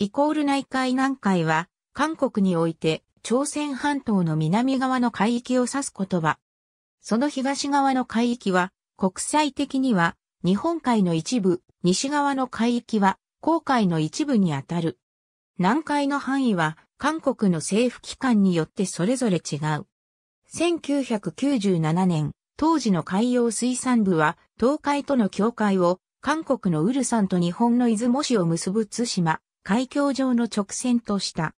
イコール内海南海は、韓国において、朝鮮半島の南側の海域を指す言葉。その東側の海域は、国際的には、日本海の一部、西側の海域は、黄海の一部にあたる。南海の範囲は、韓国の政府機関によってそれぞれ違う。1997年、当時の海洋水産部は、東海との境界を、韓国のウルサンと日本の出雲市を結ぶ津島、海峡上の直線とした。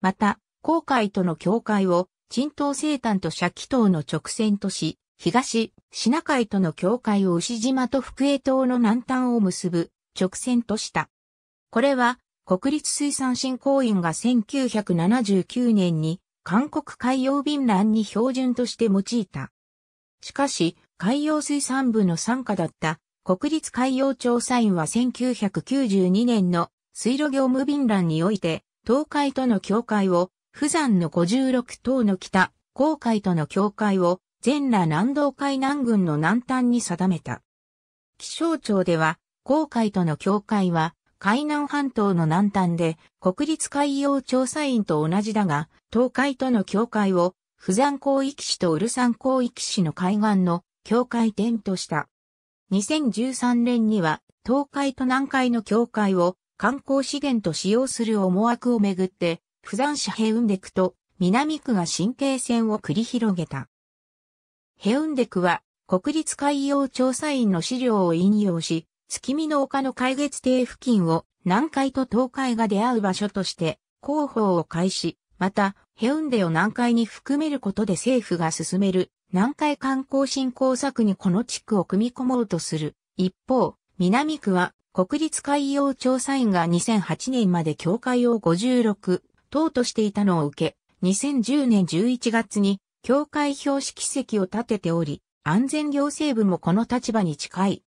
また、航海との境界を、沈東西端と斜気島の直線とし、東、シナ海との境界を牛島と福江島の南端を結ぶ直線とした。これは、国立水産振興院が1979年に韓国海洋便覧に標準として用いた。しかし、海洋水産部の参加だった国立海洋調査院は1992年の水路業務便欄において、東海との境界を、富山の56島の北、航海との境界を、全羅南道海南軍の南端に定めた。気象庁では、航海との境界は、海南半島の南端で、国立海洋調査院と同じだが、東海との境界を、富山広域市とウルサン広域市の海岸の境界点とした。2013年には、東海と南海の境界を、観光資源と使用する思惑をめぐって、釜山市ヘウンデクと南区が神経戦を繰り広げた。ヘウンデクは国立海洋調査院の資料を引用し、月見の丘の海月亭付近を南海と東海が出会う場所として広報を開始、またヘウンデを南海に含めることで政府が進める南海観光振興策にこの地区を組み込もうとする。一方、南区は国立海洋調査院が2008年まで協会を56党としていたのを受け、2010年11月に協会標識席を立てており、安全行政部もこの立場に近い。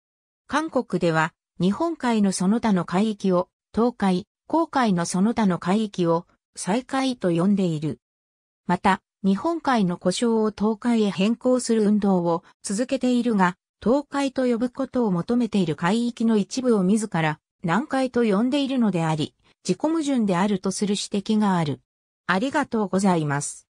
韓国では、日本海のその他の海域を、東海、航海のその他の海域を、再海と呼んでいる。また、日本海の故障を東海へ変更する運動を続けているが、東海と呼ぶことを求めている海域の一部を自ら南海と呼んでいるのであり、自己矛盾であるとする指摘がある。ありがとうございます。